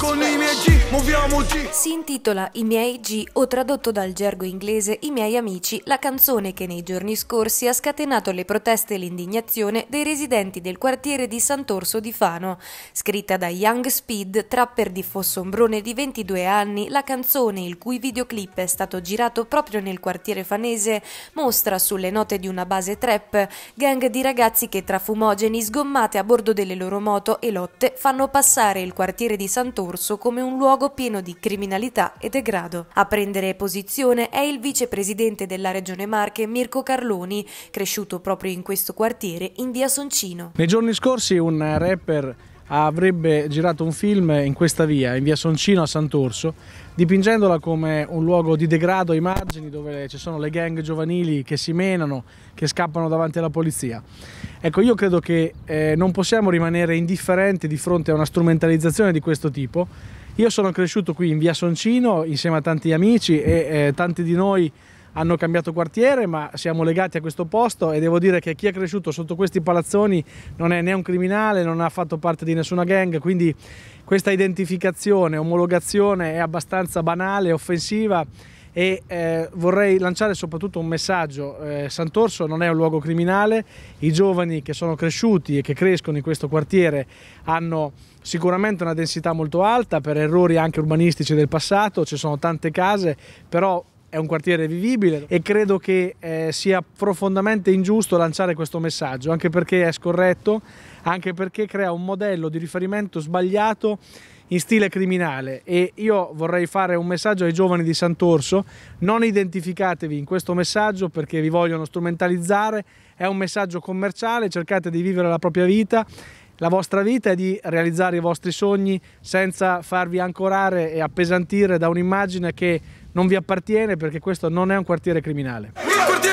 Con i miei G muoviamoci. Si intitola I miei G o tradotto dal gergo inglese I miei amici, la canzone che nei giorni scorsi ha scatenato le proteste e l'indignazione dei residenti del quartiere di Sant'Orso di Fano. Scritta da Young Speed, trapper di Fossombrone di 22 anni, la canzone, il cui videoclip è stato girato proprio nel quartiere fanese, mostra sulle note di una base trap gang di ragazzi che tra fumogeni sgommate a bordo delle loro moto e lotte fanno passare il quartiere di Sant'Orso Orso come un luogo pieno di criminalità e degrado. A prendere posizione è il vicepresidente della Regione Marche Mirko Carloni, cresciuto proprio in questo quartiere in via Soncino. Nei giorni scorsi un rapper avrebbe girato un film in questa via, in via Soncino a Sant'Orso, dipingendola come un luogo di degrado ai margini dove ci sono le gang giovanili che si menano, che scappano davanti alla polizia. Ecco, io credo che eh, non possiamo rimanere indifferenti di fronte a una strumentalizzazione di questo tipo. Io sono cresciuto qui in via Soncino insieme a tanti amici e eh, tanti di noi hanno cambiato quartiere, ma siamo legati a questo posto e devo dire che chi è cresciuto sotto questi palazzoni non è né un criminale, non ha fatto parte di nessuna gang, quindi questa identificazione, omologazione è abbastanza banale, offensiva e eh, vorrei lanciare soprattutto un messaggio. Eh, Sant'Orso non è un luogo criminale, i giovani che sono cresciuti e che crescono in questo quartiere hanno sicuramente una densità molto alta per errori anche urbanistici del passato, ci sono tante case, però è un quartiere vivibile e credo che eh, sia profondamente ingiusto lanciare questo messaggio, anche perché è scorretto, anche perché crea un modello di riferimento sbagliato in stile criminale e io vorrei fare un messaggio ai giovani di Sant'Orso, non identificatevi in questo messaggio perché vi vogliono strumentalizzare, è un messaggio commerciale, cercate di vivere la propria vita la vostra vita e di realizzare i vostri sogni senza farvi ancorare e appesantire da un'immagine che non vi appartiene perché questo non è un quartiere criminale.